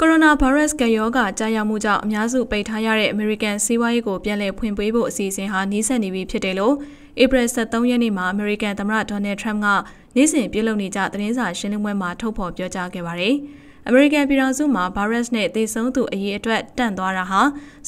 ကိုရိုနာဗိုင်းရပ်စ်ကရောဂါကြာရောက်မှုကြောင့်အများစုပိတ်ထားရတဲ့ American စီးပွားရေးကိုပြန်လည်ဖွင့်ပေးဖို့အစီအစဉ်ဟာနှီးစပ်နေပြီဖြစ်တယ်လို့ April 23ရက်နေ့မှာ American သမ္မတ Donald Trump ကနေ့စဉ်ပြုလုပ်နေကြသတင်းစာရှင်းလင်းပွဲမှာထုတ်ဖော်ပြောကြားခဲ့ပါတယ်။အမေရိကန်ပြည်ထောင်စုမှာဗိုင်းရပ်စ်နဲ့သေဆုံးသူအရေအတွက်တန့်သွားတာဟာ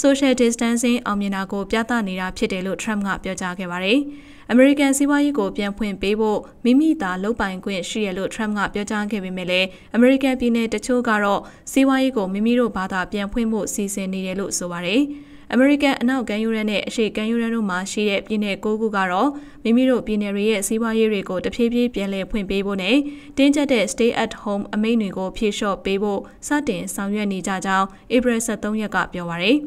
social distancing အောင်မြင်တာကိုပြသနေတာဖြစ်တယ်လို့ Trump ကပြောကြားခဲ့ပါတယ်။အမေရိကန်စီးပွားရေးကိုပြန်ဖွင့်ပေးဖို့မိမိသားလုပ်ပိုင်ခွင့်ရှိရလို့ Trump ကပြောကြားခဲ့ပေမဲ့လည်းအမေရိကန်ပြည်내တချို့ကတော့စီးပွားရေးကိုမိမိတို့ဘာသာပြန်ဖွင့်ဖို့စီစဉ်နေတယ်လို့ဆိုပါတယ်။အမေရိကန်အနောက်ကမ်းရိုးတန်းနဲ့အရှေ့ကမ်းရိုးတန်းတို့မှာရှိတဲ့ပြည်နယ်၉ခုကတော့မိမိတို့ပြည်နယ်တွေရဲ့စီးပွားရေးတွေကိုတဖြည်းဖြည်းပြန်လည်ဖွင့်ပေးဖို့နဲ့တင်းကျပ်တဲ့ Stay at Home အမိန့်တွေကိုဖြေလျှော့ပေးဖို့စတင်ဆောင်ရွက်နေကြကြောင်း April 23ရက်ကပြောပါရယ်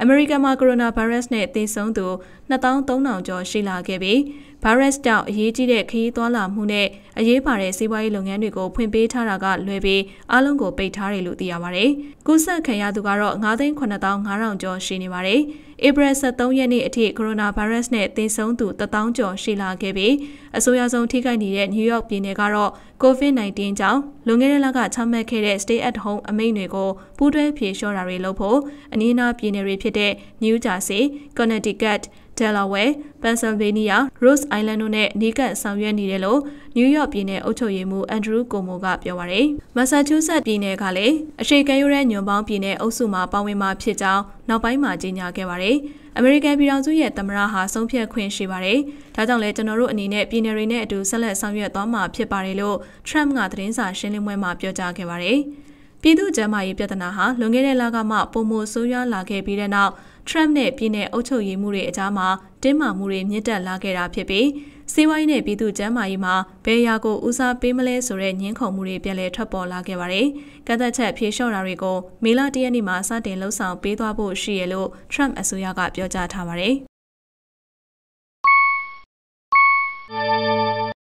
အမေရိကန်မှာကိုရိုနာဗိုင်းရပ်စ်နဲ့သေဆုံးသူ2300ကျော်ရှိလာခဲ့ပြီးဗိုင်းရပ်စ်ကြောင့်အရေးကြီးတဲ့ခရီးသွားလာမှုနဲ့အရေးပါတဲ့စီးပွားရေးလုပ်ငန်းတွေကိုဖွင့်ပေးထားတာကလွယ်ပြီးအားလုံးကိုပိတ်ထားတယ်လို့သိရပါဗျ။ကူးစက်ခံရသူကတော့9,500ကျော်ရှိနေပါတယ်။ဧပြီ23ရက်နေ့အထိကိုရိုနာဗိုင်းရပ်စ်နဲ့သေဆုံးသူ1,000ကျော်ရှိလာခဲ့ပြီးအဆိုးရဆုံးထိခိုက်နေတဲ့နယူးယောက်ပြည်နယ်ကတော့ COVID-19 ကြောင့်လွန်ခဲ့တဲ့လကချမှတ်ခဲ့တဲ့ Stay at Home အမိန့်တွေကိုပူးတွဲဖြေလျှော့တာတွေလုပ်ဖို့အနီးအနားပြည်နယ်တွေဖြစ်တဲ့ New Jersey, Connecticut, Delaware, Pennsylvania, Rhode Island တို့နဲ့နီးကပ်ဆောင်ရွက်နေတယ်လို့ New York ပြည်နယ်အုပ်ချုပ်ရေးမှူး Andrew Cuomo ကပြောပါရယ် Massachusetts ပြည်နယ်ကလည်းအရှိကံရိုးတဲ့ညွန်ပေါင်းပြည်နယ်အုပ်စုမှာပါဝင်မှာဖြစ်ကြောင်းနောက်ပိုင်းမှာကြေညာခဲ့ပါရယ်အမေရိကန်ပြည်ထောင်စုရဲ့သမ္မတဟာဆုံးဖြတ်ခွင့်ရှိပါတယ်။ဒါကြောင့်လဲကျွန်တော်တို့အနေနဲ့ပြည်နယ်တွေနဲ့အတူဆက်လက်ဆောင်ရွက်သွားမှာဖြစ်ပါတယ်လို့ Trump ကသတင်းစာရှင်းလင်းပွဲမှာပြောကြားခဲ့ပါတယ်။ပြည်သူ့ကျန်းမာရေးပြဿနာဟာလွန်ခဲ့တဲ့လကမှပုံမဆိုးရွားလာခဲ့ပြီးတဲ့နောက် Trump နဲ့ပြည်내အုပ်ချုပ်ရေးမှုတွေအကြားမှာတင်းမာမှုတွေမြင့်တက်လာခဲ့တာဖြစ်ပြီးစီးပွားရေးနဲ့ပြည်သူ့ကျန်းမာရေးမှာဘယ်ရာကိုဦးစားပေးမလဲဆိုတဲ့ညှင်းခုန်မှုတွေပြန်လည်ထွက်ပေါ်လာခဲ့ပါတယ်။ကန့်သက်ချက်ဖြေလျှော့တာတွေကိုမေလ၁ရက်နေ့မှာစတင်လှုပ်ဆောင်ပေးသွားဖို့ရှိရလို့ Trump အစိုးရကပြောကြားထားပါတယ်။